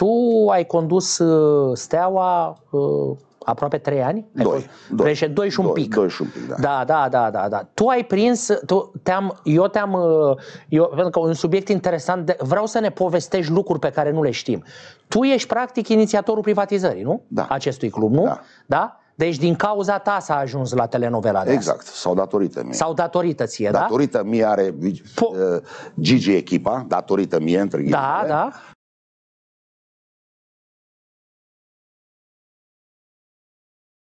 Tu ai condus uh, Steaua uh, aproape trei ani? Doi. Ai fost doi. doi și un doi, pic. Doi și un pic, da. Da, da, da, da. da. Tu ai prins, tu, te-am, eu te-am, uh, eu, pentru că un subiect interesant, de, vreau să ne povestești lucruri pe care nu le știm. Tu ești practic inițiatorul privatizării, nu? Da. Acestui club, nu? Da. da? Deci din cauza ta s-a ajuns la telenovela de Exact, asta. sau datorită mie. Sau datorită ție, datorită da? Datorită mie are po- Gigi echipa, datorită mie, între Da, da.